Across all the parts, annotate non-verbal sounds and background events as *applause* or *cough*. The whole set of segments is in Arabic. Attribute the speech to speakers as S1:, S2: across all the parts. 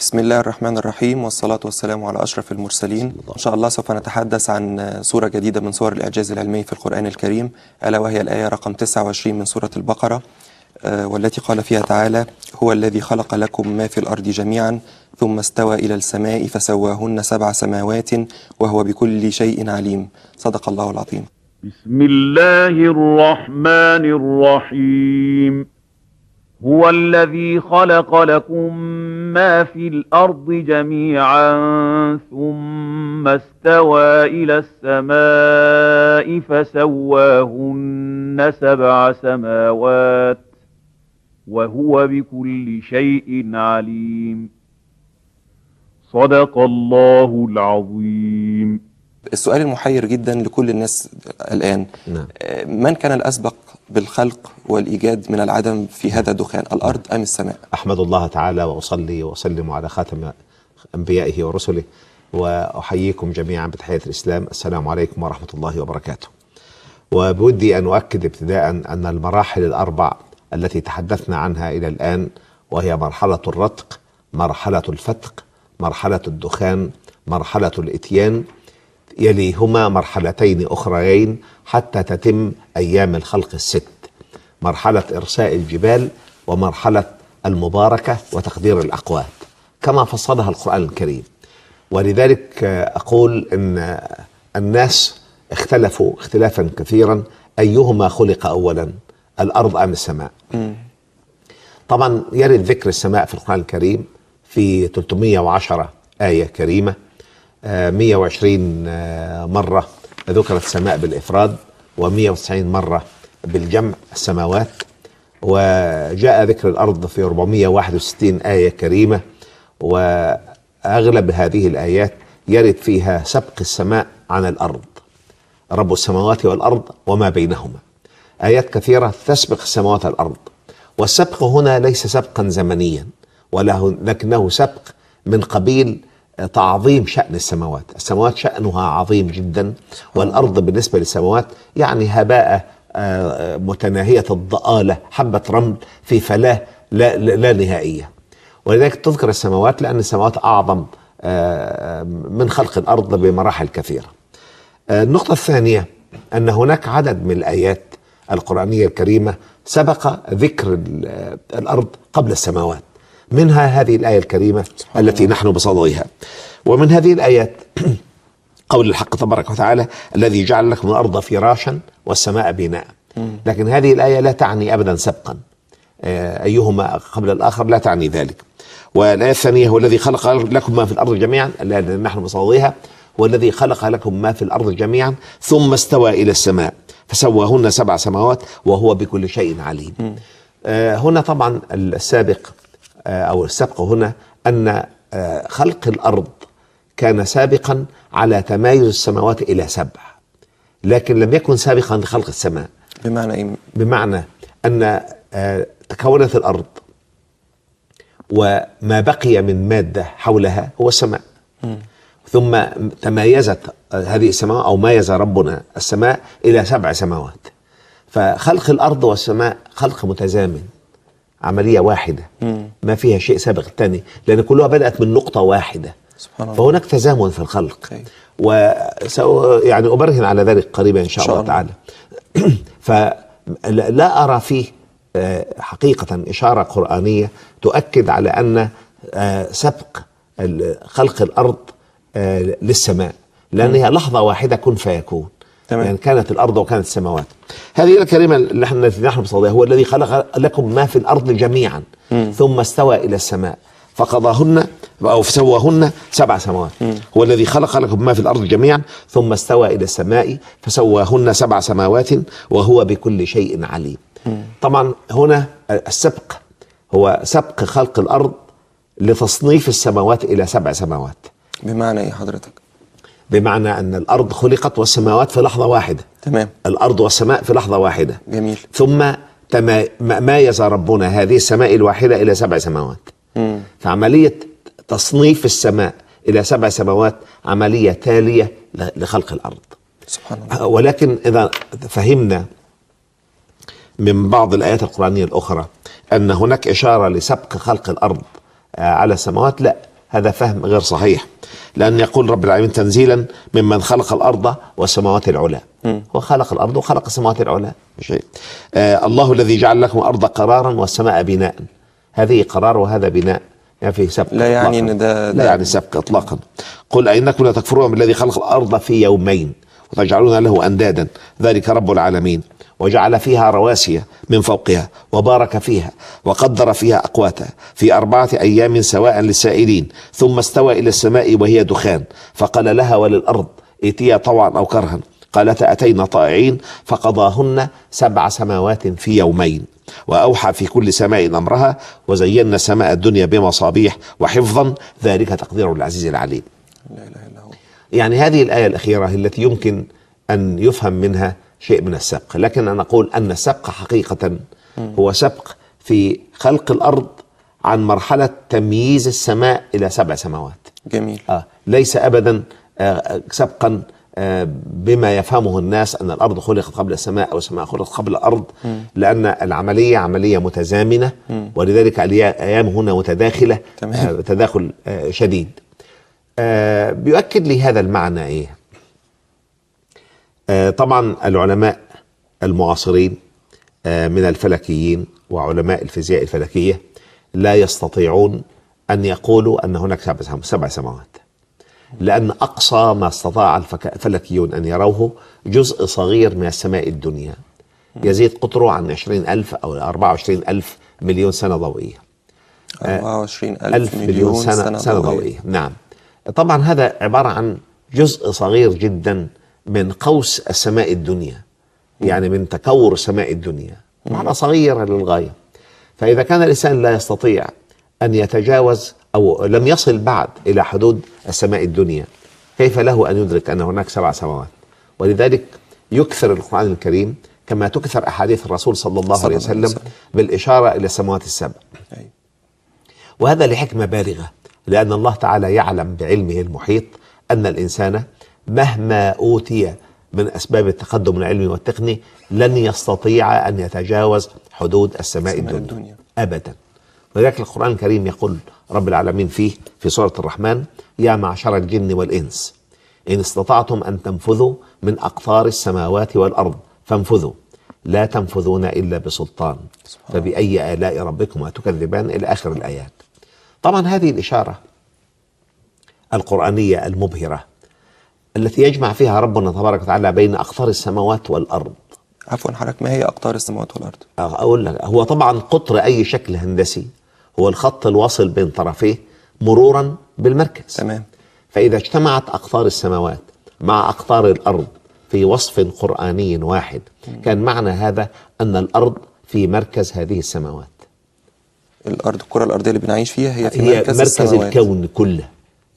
S1: بسم الله الرحمن الرحيم والصلاة والسلام على أشرف المرسلين إن شاء الله سوف نتحدث عن سورة جديدة من سور الإعجاز العلمي في القرآن الكريم ألا وهي الآية رقم 29 من سورة البقرة آه، والتي قال فيها تعالى هو الذي خلق لكم ما في الأرض جميعا ثم استوى إلى السماء فسواهن سبع سماوات وهو بكل شيء عليم صدق الله العظيم
S2: بسم الله الرحمن الرحيم هو الذي خلق لكم ما في الأرض جميعا ثم استوى إلى السماء فسواهن سبع سماوات وهو بكل شيء عليم صدق الله العظيم
S1: السؤال المحير جدا لكل الناس الآن نعم. آه، من كان الأسبق
S2: بالخلق والإيجاد من العدم في هذا الدخان الأرض أم السماء أحمد الله تعالى وأصلي وأسلم على خاتم أنبيائه ورسله وأحييكم جميعا بتحية الإسلام السلام عليكم ورحمة الله وبركاته وبودي أن أؤكد ابتداء أن المراحل الأربع التي تحدثنا عنها إلى الآن وهي مرحلة الرتق مرحلة الفتق مرحلة الدخان مرحلة الإتيان يليهما مرحلتين أخريين حتى تتم أيام الخلق الست مرحلة إرساء الجبال ومرحلة المباركة وتقدير الأقوات كما فصلها القرآن الكريم ولذلك أقول أن الناس اختلفوا اختلافا كثيرا أيهما خلق أولا الأرض أم السماء طبعا يرد ذكر السماء في القرآن الكريم في 310 آية كريمة 120 آه، مرة ذكرت السماء بالإفراد و190 مرة بالجمع السماوات وجاء ذكر الأرض في 461 آية كريمة وأغلب هذه الآيات يرد فيها سبق السماء عن الأرض رب السماوات والأرض وما بينهما آيات كثيرة تسبق السماوات والأرض والسبق هنا ليس سبقا زمنيا وله لكنه سبق من قبيل تعظيم شأن السماوات السماوات شأنها عظيم جدا والأرض بالنسبة للسماوات يعني هباء آه، متناهية الضآلة حبة رمل في فلاة لا, لا, لا نهائية ولذلك تذكر السماوات لأن السماوات أعظم آه، من خلق الأرض بمراحل كثيرة آه، النقطة الثانية أن هناك عدد من الآيات القرآنية الكريمة سبق ذكر الأرض قبل السماوات منها هذه الآية الكريمة التي نحن بصددها ومن هذه الآيات *clears throat* قول الحق تبارك وتعالى الذي جعل لكم الأرض فراشا والسماء بناء لكن هذه الآية لا تعني أبدا سبقا آه، أيهما قبل الآخر لا تعني ذلك والآية الثانية هو الذي خلق لكم ما في الأرض جميعا التي نحن بصددها والذي خلق لكم ما في الأرض جميعا ثم استوى إلى السماء فسواهن سبع سماوات وهو بكل شيء عليم آه، هنا طبعا السابق آه، أو السبق هنا أن آه، خلق الأرض كان سابقا على تمايز السماوات إلى سبع لكن لم يكن سابقا لخلق السماء بمعنى إيه؟ بمعنى أن آه، تكونت الأرض وما بقي من مادة حولها هو السماء م. ثم تمايزت هذه السماوات أو مايز ربنا السماء إلى سبع سماوات فخلق الأرض والسماء خلق متزامن عملية واحدة مم. ما فيها شيء سابق الثاني لأن كلها بدأت من نقطة واحدة سبحان الله فهناك تزامن في الخلق وسأ يعني أبرهن على ذلك قريبا إن شاء, شاء الله تعالى *clears throat* فلا أرى فيه آه، حقيقة إشارة قرآنية تؤكد على أن آه، سبق خلق الأرض آه، للسماء لأن هي لحظة واحدة كن فيكون تمام. يعني كانت الارض وكانت السماوات هذه الكلمه اللي احنا التي نحن بصددها هو الذي خلق لكم ما في الارض جميعا م. ثم استوى الى السماء فقضاهن او سواهن سبع سماوات م. هو الذي خلق لكم ما في الارض جميعا ثم استوى الى السماء فسواهن سبع سماوات وهو بكل شيء عليم م. طبعا هنا السبق هو سبق خلق الارض لتصنيف السماوات الى سبع سماوات بمعنى ايه حضرتك بمعنى أن الأرض خلقت والسماوات في لحظة واحدة تمام الأرض والسماء في لحظة واحدة جميل ثم تما ربنا هذه السماء الواحدة إلى سبع سماوات مم. فعملية تصنيف السماء إلى سبع سماوات عملية تالية لخلق الأرض سبحان الله أه، ولكن إذا فهمنا من بعض الآيات القرآنية الأخرى أن هناك إشارة لسبق خلق الأرض آه، على السماوات لا هذا فهم غير صحيح لأن يقول رب العالمين تنزيلا ممن خلق الأرض والسماوات العلى هو خلق الأرض وخلق السماوات العلى شيء آه الله الذي جعل لكم الأرض قرارا والسماء بناء هذه قرار وهذا بناء يعني في سبق لا يعني ان ده, ده لا يعني سبق اطلاقا قل اينكم لا تكفرون بالذي خلق الارض في يومين وتجعلون له اندادا ذلك رب العالمين وجعل فيها رواسي من فوقها وبارك فيها وقدر فيها أقواتها في أربعة أيام سواء للسائلين ثم استوى إلى السماء وهي دخان فقال لها وللأرض ائتيا طوعا أو كرها قالت أتينا طائعين فقضاهن سبع سماوات في يومين وأوحى في كل سماء أمرها وزينا السماء الدنيا بمصابيح وحفظا ذلك تقدير العزيز العليم لا إله إلا هو يعني هذه الآية الأخيرة التي يمكن أن يفهم منها شيء من السبق لكن أنا أقول أن السبق حقيقة هو سبق في خلق الأرض عن مرحلة تمييز السماء إلى سبع سماوات جميل آه ليس أبدا آه سبقا آه بما يفهمه الناس أن الأرض خلقت قبل السماء أو السماء خلقت قبل الأرض م. لأن العملية عملية متزامنة م. ولذلك الأيام هنا متداخلة تمام. آه تداخل آه شديد آه بيؤكد لي هذا المعنى إيه آه، طبعا العلماء المعاصرين آه، من الفلكيين وعلماء الفيزياء الفلكية لا يستطيعون أن يقولوا أن هناك سبع, سماوات لأن أقصى ما استطاع الفلكيون أن يروه جزء صغير من السماء الدنيا يزيد قطره عن 20 ألف أو 24 ألف مليون سنة ضوئية 24 آه، ألف, مليون, مليون سنة, سنة ضوئية نعم طبعا هذا عبارة عن جزء صغير جدا من قوس السماء الدنيا يعني من تكور سماء الدنيا معنى صغيرة للغاية فإذا كان الإنسان لا يستطيع أن يتجاوز أو لم يصل بعد إلى حدود السماء الدنيا كيف له أن يدرك أن هناك سبع سماوات ولذلك يكثر القرآن الكريم كما تكثر أحاديث الرسول صلى الله عليه وسلم بالإشارة إلى السماوات السبع وهذا لحكمة بالغة لأن الله تعالى يعلم بعلمه المحيط أن الإنسان مهما أوتي من أسباب التقدم العلمي والتقني لن يستطيع أن يتجاوز حدود السماء الدنيا, الدنيا. أبدا ولذلك القرآن الكريم يقول رب العالمين فيه في سورة الرحمن يا معشر الجن والإنس إن استطعتم أن تنفذوا من أقطار السماوات والأرض فانفذوا لا تنفذون إلا بسلطان فبأي آلاء ربكما تكذبان إلى آخر الآيات طبعا هذه الإشارة القرآنية المبهرة التي يجمع فيها ربنا تبارك وتعالى بين أقطار السماوات والأرض عفوا حضرتك ما هي أقطار السماوات والأرض؟ أقول لك هو طبعا قطر أي شكل هندسي هو الخط الواصل بين طرفيه مرورا بالمركز تمام فإذا اجتمعت أقطار السماوات مع أقطار الأرض في وصف قرآني واحد كان معنى هذا أن الأرض في مركز هذه السماوات الأرض الكرة الأرضية اللي بنعيش فيها هي في هي مركز, مركز السماوات. الكون
S1: كله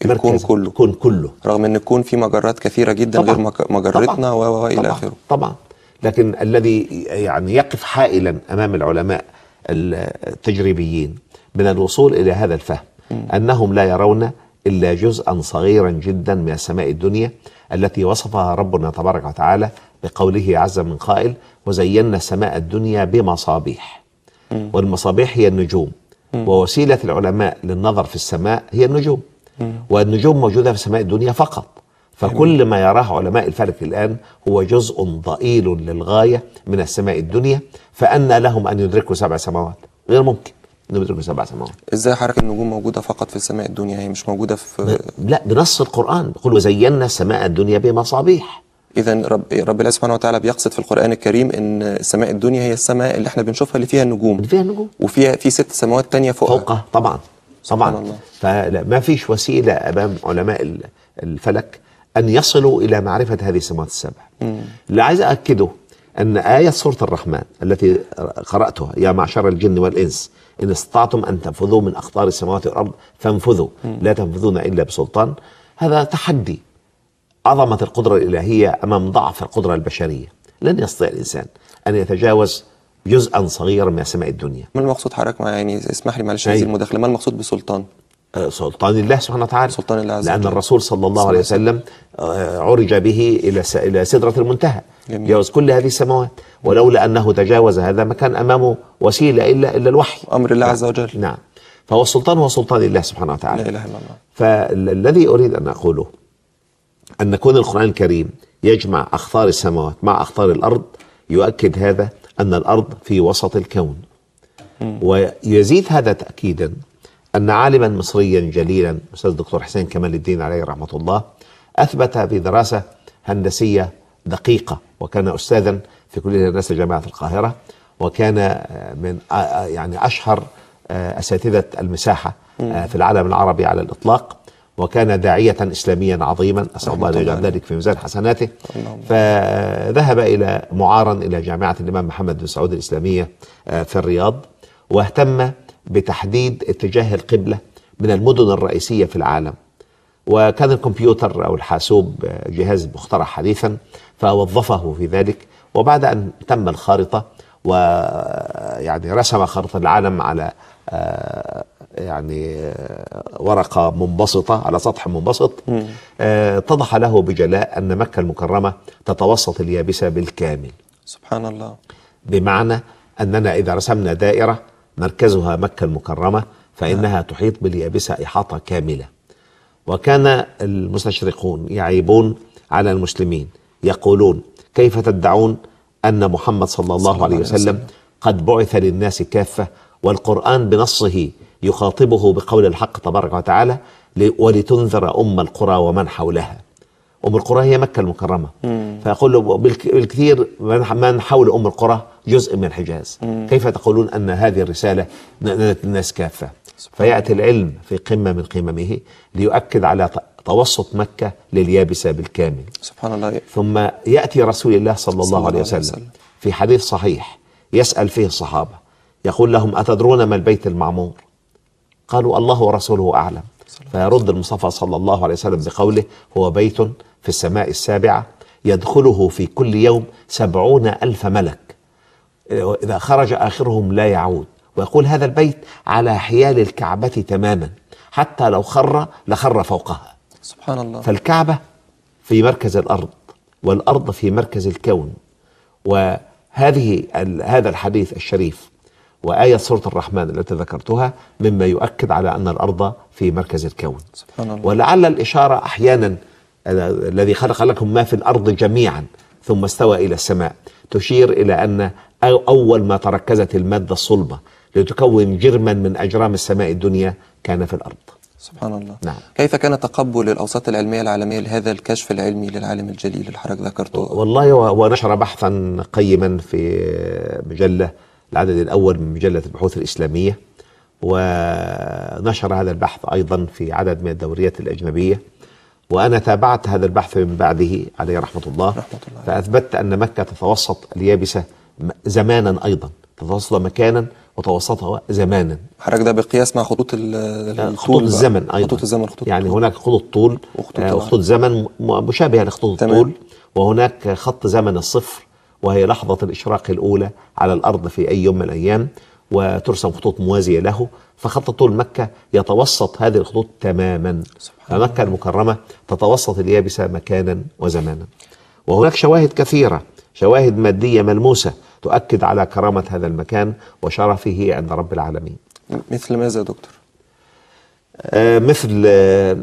S1: الكون كله الكون كله رغم ان الكون فيه مجرات كثيره جدا طبعًا غير مجرتنا
S2: والى اخره طبعا لكن الذي يعني يقف حائلا امام العلماء التجريبيين من الوصول الى هذا الفهم م. انهم لا يرون الا جزءا صغيرا جدا من السماء الدنيا التي وصفها ربنا تبارك وتعالى بقوله عز من قائل وزينا السماء الدنيا بمصابيح م. والمصابيح هي النجوم م. ووسيله العلماء للنظر في السماء هي النجوم والنجوم موجودة في سماء الدنيا فقط فكل ما يراه علماء الفلك الآن هو جزء ضئيل للغاية من السماء الدنيا فأن لهم أن يدركوا سبع سماوات غير ممكن يدركوا سبع سماوات ازاي حركه النجوم موجوده فقط في السماء الدنيا هي مش موجوده في ب... لا بنص القران بيقول وزينا السماء الدنيا
S1: بمصابيح اذا رب رب الله سبحانه وتعالى بيقصد في القران الكريم ان السماء الدنيا هي السماء اللي احنا بنشوفها اللي فيها النجوم اللي فيها النجوم وفيها في ست سماوات تانية فوقها فوقها طبعا طبعا
S2: فما فيش وسيلة أمام علماء الفلك أن يصلوا إلى معرفة هذه السماوات السبع اللي عايز أأكده أن آية سورة الرحمن التي قرأتها يا معشر الجن والإنس إن استطعتم أن تنفذوا من أخطار السماوات والأرض فانفذوا لا تنفذون إلا بسلطان هذا تحدي عظمة القدرة الإلهية أمام ضعف القدرة البشرية لن يستطيع الإنسان أن يتجاوز جزءا صغيرا من سماء الدنيا ما المقصود حضرتك يعني اسمح لي معلش هذه المداخله ما المقصود بسلطان آه، سلطان الله سبحانه وتعالى سلطان الله عز وجل لأن الرسول صلى الله عليه وسلم آه، عرج به إلى إلى سدرة المنتهى جميل. جاوز كل هذه السماوات ولولا أنه تجاوز هذا ما كان أمامه وسيلة إلا إلا الوحي أمر الله نعم. عز وجل نعم فهو السلطان هو سلطان الله سبحانه وتعالى لا إله إلا الله فالذي أريد أن أقوله أن كون القرآن الكريم يجمع أخطار السماوات مع أخطار الأرض يؤكد هذا أن الأرض في وسط الكون ويزيد هذا تأكيدا أن عالما مصريا جليلا أستاذ الدكتور حسين كمال الدين عليه رحمة الله أثبت بدراسة هندسية دقيقة وكان أستاذا في كلية الناس جامعة القاهرة وكان آه، من آه، يعني أشهر آه، أساتذة المساحة في العالم العربي على الإطلاق وكان داعية إسلاميا عظيما أسأل الله أن يجعل ذلك في ميزان حسناته فذهب إلى معارا إلى جامعة الإمام محمد بن سعود الإسلامية آه، في الرياض واهتم بتحديد اتجاه القبلة من المدن الرئيسية في العالم وكان الكمبيوتر أو الحاسوب آه، جهاز مخترع حديثا فوظفه في ذلك وبعد أن تم الخارطة ويعني آه، رسم خارطة العالم على يعني آه، ورقة منبسطة على سطح منبسط آه، اتضح له بجلاء أن مكة المكرمة تتوسط اليابسة بالكامل سبحان الله بمعنى أننا إذا رسمنا دائرة مركزها مكة المكرمة فإنها نعم. تحيط باليابسة إحاطة كاملة وكان المستشرقون يعيبون على المسلمين يقولون كيف تدعون أن محمد صلى الله عليه وسلم قد بعث للناس كافة والقرآن بنصه يخاطبه بقول الحق تبارك وتعالى ولتنذر أم القرى ومن حولها أم القرى هي مكة المكرمة مم. فيقول له بالكثير من حول أم القرى جزء من الحجاز مم. كيف تقولون أن هذه الرسالة نالت الناس كافة فيأتي العلم في قمة من قممه ليؤكد على توسط مكة لليابسة بالكامل سبحان الله ثم يأتي رسول الله صلى الله عليه وسلم, وسلم في حديث صحيح يسأل فيه الصحابة يقول لهم أتدرون ما البيت المعمور قالوا الله ورسوله أعلم فيرد المصطفى صلى الله عليه وسلم بقوله هو بيت في السماء السابعة يدخله في كل يوم سبعون ألف ملك إذا خرج آخرهم لا يعود ويقول هذا البيت على حيال الكعبة تماما حتى لو خر لخر فوقها
S1: سبحان الله
S2: فالكعبة في مركز الأرض والأرض في مركز الكون وهذه هذا الحديث الشريف وآية سورة الرحمن التي ذكرتها مما يؤكد على أن الأرض في مركز الكون سبحان الله. ولعل الإشارة أحيانا آه، الذي خلق لكم ما في الأرض جميعا ثم استوى إلى السماء تشير إلى أن أول ما تركزت المادة الصلبة لتكون جرما من أجرام السماء الدنيا كان في الأرض سبحان الله نعم.
S1: كيف كان تقبل الأوساط العلمية العالمية لهذا الكشف العلمي للعالم
S2: الجليل اللي حضرتك ذكرته والله ونشر بحثا قيما في مجلة العدد الأول من مجلة البحوث الإسلامية ونشر هذا البحث أيضا في عدد من الدوريات الأجنبية وأنا تابعت هذا البحث من بعده عليه رحمة الله, رحمة الله. فأثبتت أن مكة تتوسط اليابسة زمانا أيضا تتوسط مكانا وتوسطها زمانا حضرتك ده بقياس مع خطوط آه، خطوط الزمن ايضا خطوط الزمن خطوط يعني الطول. هناك خطوط طول وخطوط, آه، وخطوط زمن مشابهه لخطوط الطول وهناك خط زمن الصفر وهي لحظة الإشراق الأولى على الأرض في أي يوم من الأيام وترسم خطوط موازية له فخط طول مكة يتوسط هذه الخطوط تماما فمكة المكرمة تتوسط اليابسة مكانا وزمانا وهناك شواهد كثيرة شواهد مادية ملموسة تؤكد على كرامة هذا المكان وشرفه عند رب العالمين مثل ماذا دكتور؟ آه مثل آه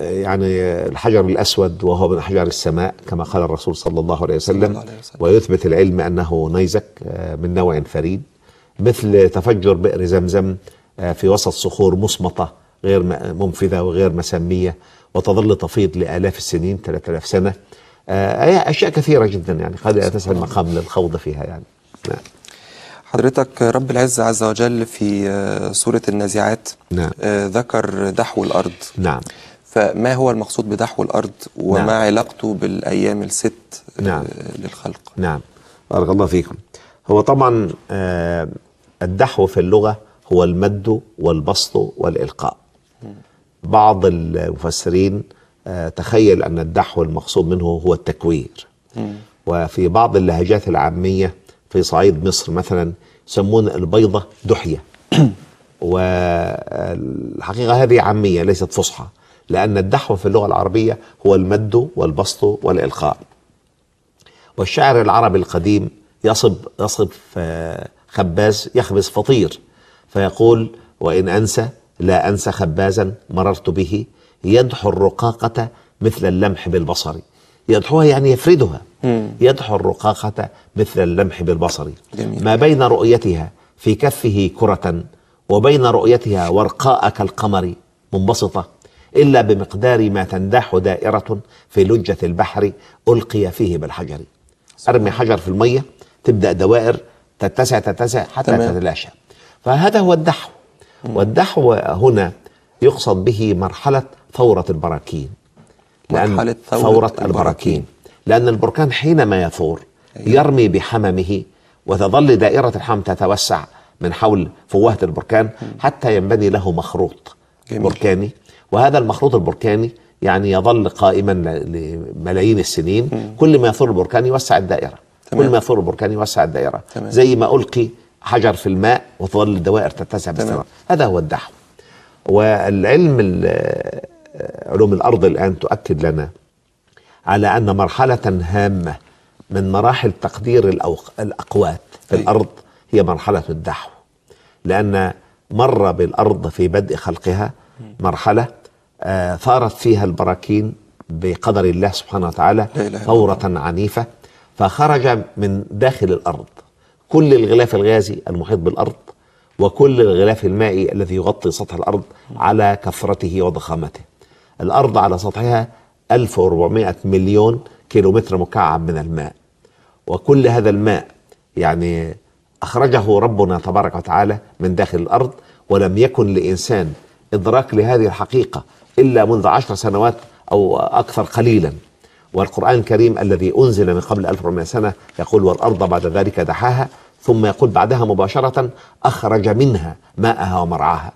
S2: يعني الحجر الأسود وهو من أحجار السماء كما قال الرسول صلى الله عليه وسلم, الله عليه وسلم. ويثبت العلم أنه نيزك آه، من نوع فريد مثل تفجر بئر زمزم آه، في وسط صخور مصمطة غير منفذة وغير مسمية وتظل تفيض لآلاف السنين 3000 سنة آه، أشياء كثيرة جدا يعني قد لا تسهل مقام للخوض فيها يعني نعم.
S1: حضرتك رب العزة عز وجل في سورة النازعات نعم. ذكر دحو الأرض نعم فما هو المقصود بدحو الأرض وما نعم. علاقته
S2: بالأيام الست آه، نعم. للخلق نعم بارك الله فيكم هو طبعا آه، الدحو في اللغة هو المد والبسط والإلقاء بعض المفسرين آه، تخيل أن الدحو المقصود منه هو التكوير وفي بعض اللهجات العامية في صعيد مصر مثلا يسمون البيضة دحية *coughs* والحقيقة هذه عامية ليست فصحى لأن الدحو في اللغة العربية هو المد والبسط والإلقاء والشاعر العربي القديم يصب, يصب آه، خباز يخبز فطير فيقول وإن أنسى لا أنسى خبازا مررت به يدحو الرقاقة مثل اللمح بالبصر يدحوها يعني يفردها يدحو الرقاقة مثل اللمح بالبصر جميل. ما بين رؤيتها في كفه كرة وبين رؤيتها ورقاء كالقمر منبسطة إلا بمقدار ما تنداح دائرة في لجة البحر ألقي فيه بالحجر أرمي حجر في المية تبدأ دوائر تتسع تتسع حتى تتلاشى فهذا هو الدحو والدحو هنا يقصد به مرحلة ثورة البراكين لأن مرحلة ثورة, ثورة البراكين. البراكين لأن البركان حينما يثور أيوة. يرمي بحممه وتظل دائرة الحمم تتوسع من حول فوهة البركان حتى ينبني له مخروط جميل. بركاني وهذا المخروط البركاني يعني يظل قائما لملايين السنين مم. كل ما يثور البركان يوسع الدائرة تمام. كل ما يثور البركان يوسع الدائرة تمام. زي ما ألقي حجر في الماء وتظل الدوائر تتسع باستمرار هذا هو الدحو والعلم آه، علوم الأرض الآن تؤكد لنا على أن مرحلة هامة من مراحل تقدير الأوق... الأقوات في أي. الأرض هي مرحلة الدحو لأن مر بالأرض في بدء خلقها مرحلة آه، ثارت فيها البراكين بقدر الله سبحانه وتعالى ثورة عنيفة فخرج من داخل الأرض كل الغلاف الغازي المحيط بالأرض وكل الغلاف المائي الذي يغطي سطح الأرض على كثرته وضخامته الأرض على سطحها 1400 مليون كيلومتر مكعب من الماء وكل هذا الماء يعني أخرجه ربنا تبارك وتعالى من داخل الأرض ولم يكن لإنسان إدراك لهذه الحقيقة إلا منذ عشر سنوات أو أكثر قليلا والقرآن الكريم الذي أنزل من قبل 1400 سنة يقول والأرض بعد ذلك دحاها ثم يقول بعدها مباشرة أخرج منها ماءها ومرعاها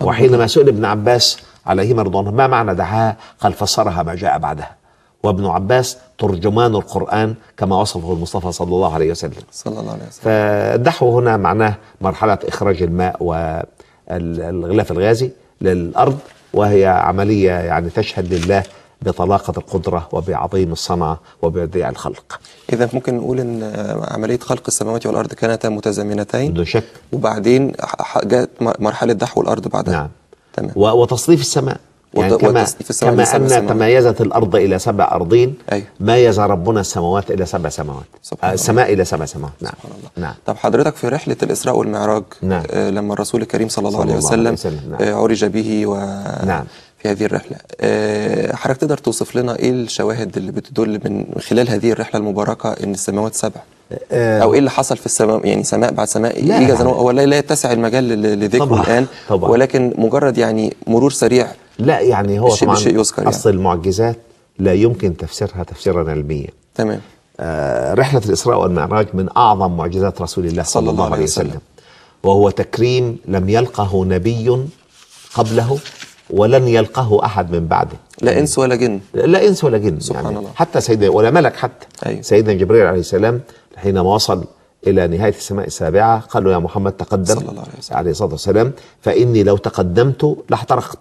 S2: وحينما سئل ابن عباس عليهما مرضون ما معنى دحاها قال فسرها ما جاء بعدها وابن عباس ترجمان القرآن كما وصفه المصطفى صلى الله عليه وسلم صلى الله عليه وسلم فدحو هنا معناه مرحلة إخراج الماء والغلاف الغازي للأرض وهي عملية يعني تشهد لله بطلاقة القدرة وبعظيم الصنعة وبديع الخلق
S1: إذا ممكن نقول أن عملية خلق السماوات والأرض كانت متزامنتين بدون شك وبعدين جاءت مرحلة دحو الأرض بعدها نعم تمام.
S2: وتصنيف السماء يعني كما, كما أن تميزت الأرض إلى سبع أرضين أيوه. يزع ربنا السماوات إلى سبع سماوات سبحان آه السماء إلى سبع سماوات نعم. سبحان الله. نعم طب حضرتك في رحلة الإسراء والمعراج نعم. آه لما
S1: الرسول الكريم صلى الله, صلى الله عليه وسلم, نعم. آه عرج به و نعم. في هذه الرحلة أه حضرتك تقدر توصف لنا إيه الشواهد اللي بتدل من خلال هذه الرحلة المباركة إن السماوات سبع
S2: آه، آه. أو إيه اللي
S1: حصل في السماء يعني سماء بعد سماء إيه لا يتسع المجال لذكره الآن طبعا ولكن مجرد يعني مرور
S2: سريع لا يعني هو طبعا شيء يذكر يعني. اصل يعني. المعجزات لا يمكن تفسيرها تفسيرا علميا تمام آه رحله الاسراء والمعراج من اعظم معجزات رسول الله صلى, صلى الله عليه وسلم. وهو تكريم لم يلقه نبي قبله ولن يلقه احد من بعده لا انس ولا جن لا انس ولا جن يعني سبحان يعني الله. حتى سيدنا ولا ملك حتى أيوه. سيدنا جبريل عليه السلام حينما وصل الى نهايه السماء السابعه قال له يا محمد تقدم صلى الله عليه وسلم عليه الصلاه والسلام فاني لو تقدمت لاحترقت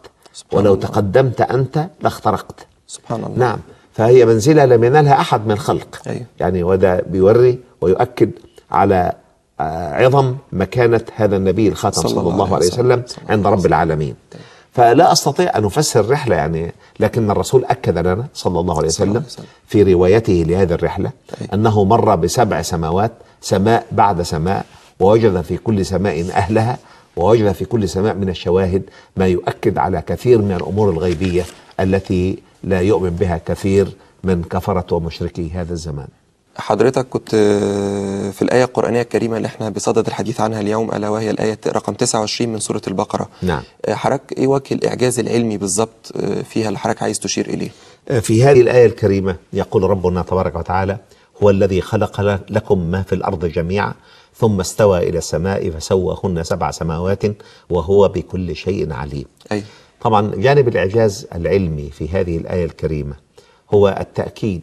S2: ولو تقدمت أنت لاخترقت سبحان الله نعم فهي منزلة لم ينالها أحد من الخلق أيوه. يعني وده بيوري ويؤكد على آه، عظم مكانة هذا النبي الخاتم صلى, صلى الله عليه وسلم عند رب العالمين طيب. فلا أستطيع أن أفسر الرحلة يعني لكن الرسول أكد لنا صلى الله عليه وسلم في روايته لهذه الرحلة طيب. أنه مر بسبع سماوات سماء بعد سماء ووجد في كل سماء أهلها ووجد في كل سماء من الشواهد ما يؤكد على كثير من الأمور الغيبية التي لا يؤمن بها كثير من كفرة ومشركي هذا الزمان
S1: حضرتك كنت في الآية القرآنية الكريمة اللي احنا بصدد الحديث عنها اليوم ألا وهي الآية رقم 29 من سورة البقرة نعم آه، حضرتك إيه وجه الإعجاز العلمي بالظبط آه، فيها اللي حضرتك عايز تشير إليه
S2: آه، في هذه الآية الكريمة يقول ربنا تبارك وتعالى هو الذي خلق لكم ما في الأرض جميعا ثم استوى إلى السماء فسواهن سبع سماوات وهو بكل شيء عليم أي. طبعا جانب الإعجاز العلمي في هذه الآية الكريمة هو التأكيد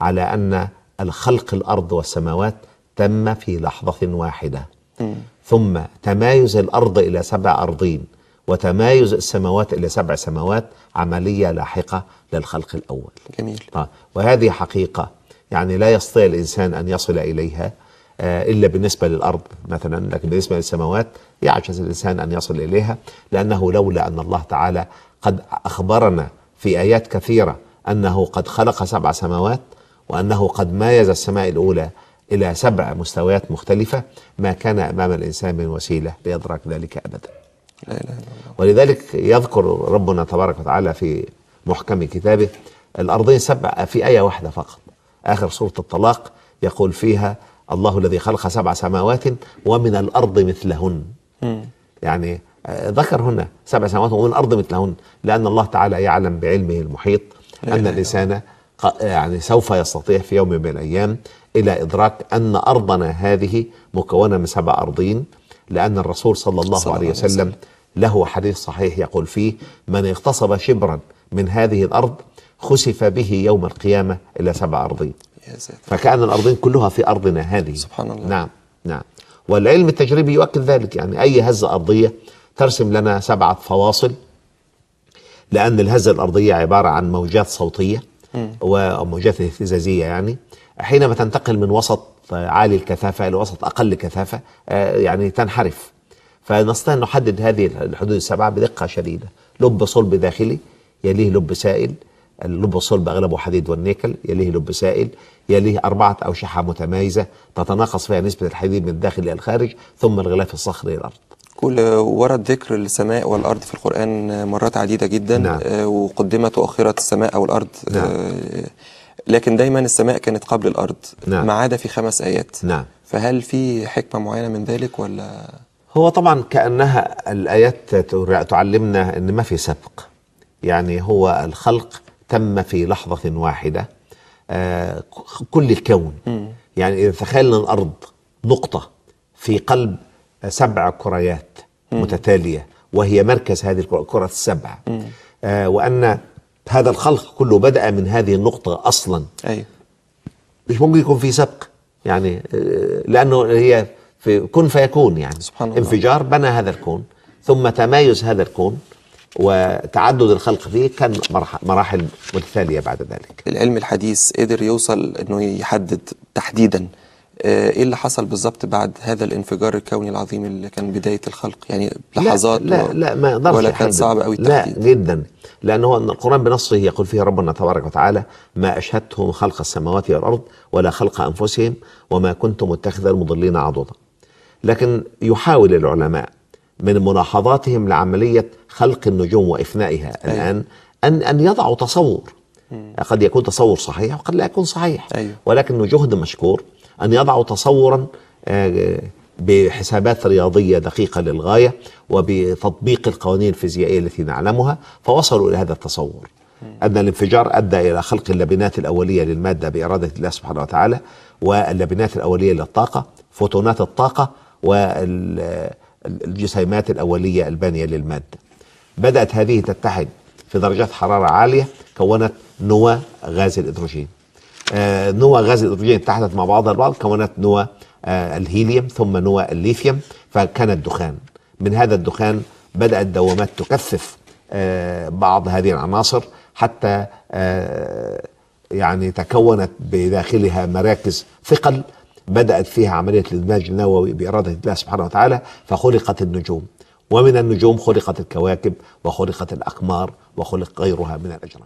S2: على أن الخلق الأرض والسماوات تم في لحظة واحدة م. ثم تمايز الأرض إلى سبع أرضين وتمايز السماوات إلى سبع سماوات عملية لاحقة للخلق الأول جميل طيب، وهذه حقيقة يعني لا يستطيع الإنسان أن يصل إليها آه، إلا بالنسبة للأرض مثلا لكن بالنسبة للسماوات يعجز الإنسان أن يصل إليها لأنه لولا أن الله تعالى قد أخبرنا في آيات كثيرة أنه قد خلق سبع سماوات وأنه قد مايز السماء الأولى إلى سبع مستويات مختلفة ما كان أمام الإنسان من وسيلة ليدرك ذلك أبدا لا ولذلك يذكر ربنا تبارك وتعالى في محكم كتابه الأرضين سبع في آية واحدة فقط آخر سورة الطلاق يقول فيها الله الذي خلق سبع سماوات ومن الأرض مثلهن يعني آه، ذكر هنا سبع سماوات ومن الأرض مثلهن لأن الله تعالى يعلم بعلمه المحيط أن الإنسان آه، يعني سوف يستطيع في يوم من الأيام إلى إدراك أن أرضنا هذه مكونة من سبع أرضين لأن الرسول صلى الله عليه وسلم له حديث صحيح يقول فيه من اغتصب شبرا من هذه الأرض خسف به يوم القيامة إلى سبع أرضين فكأن الأرضين كلها في أرضنا هذه سبحان الله نعم نعم والعلم التجريبي يؤكد ذلك يعني أي هزة أرضية ترسم لنا سبعة فواصل لأن الهزة الأرضية عبارة عن موجات صوتية وموجات اهتزازية يعني حينما تنتقل من وسط عالي الكثافة إلى وسط أقل كثافة آه، يعني تنحرف فنستطيع أن نحدد هذه الحدود السبعة بدقة شديدة لب صلب داخلي يليه لب سائل اللب الصلب أغلبه حديد والنيكل يليه لب سائل يليه أربعة أوشحة متمايزة تتناقص فيها نسبة الحديد من الداخل إلى الخارج ثم الغلاف الصخري للأرض
S1: كل ورد ذكر السماء والأرض في القرآن مرات عديدة جدا نعم. آه، وقدمت وأخرت السماء أو الأرض آه، نعم. لكن دايما السماء كانت قبل الأرض نعم. ما عدا في خمس آيات نعم.
S2: فهل في حكمة معينة من ذلك ولا هو طبعا كأنها الآيات تعلمنا أن ما في سبق يعني هو الخلق تم في لحظة واحدة آه كل الكون م. يعني إذا تخيلنا الأرض نقطة في قلب سبع كريات م. متتالية وهي مركز هذه الكرة السبعة آه وأن هذا الخلق كله بدأ من هذه النقطة أصلا أيوه. مش ممكن يكون في سبق يعني آه، لأنه هي في كن فيكون يعني سبحان الله. انفجار بنى هذا الكون ثم تمايز هذا الكون وتعدد الخلق فيه كان مراحل متتاليه بعد ذلك.
S1: العلم الحديث قدر يوصل انه يحدد تحديدا آه، ايه اللي حصل بالظبط بعد هذا الانفجار
S2: الكوني العظيم اللي كان بدايه الخلق يعني لحظات لا لا, و... لا ما يقدرش ولا كان صعب قوي التحديد لا جدا لان هو القران بنصه يقول فيه ربنا تبارك وتعالى ما اشهدتهم خلق السماوات والارض ولا خلق انفسهم وما كنت متخذ المضلين عضدا لكن يحاول العلماء من ملاحظاتهم لعملية خلق النجوم وإفنائها أيوة. الآن أن أن يضعوا تصور مم. قد يكون تصور صحيح وقد لا يكون صحيح أيوة. ولكنه جهد مشكور أن يضعوا تصورا آه، بحسابات رياضية دقيقة للغاية وبتطبيق القوانين الفيزيائية التي نعلمها فوصلوا إلى هذا التصور أن الانفجار أدى إلى خلق اللبنات الأولية للمادة بإرادة الله سبحانه وتعالى واللبنات الأولية للطاقة فوتونات الطاقة الجسيمات الأولية البانية للمادة بدأت هذه تتحد في درجات حرارة عالية كونت نوى غاز الإدروجين آه نوى غاز الإدروجين اتحدت مع بعضها البعض كونت نوى آه الهيليوم ثم نوى الليثيوم فكان الدخان من هذا الدخان بدأت دوامات تكثف آه بعض هذه العناصر حتى آه، يعني تكونت بداخلها مراكز ثقل بدأت فيها عملية الإدماج النووي بإرادة الله سبحانه وتعالى فخلقت النجوم ومن النجوم خلقت الكواكب وخلقت الأقمار وخلق غيرها من الأجرام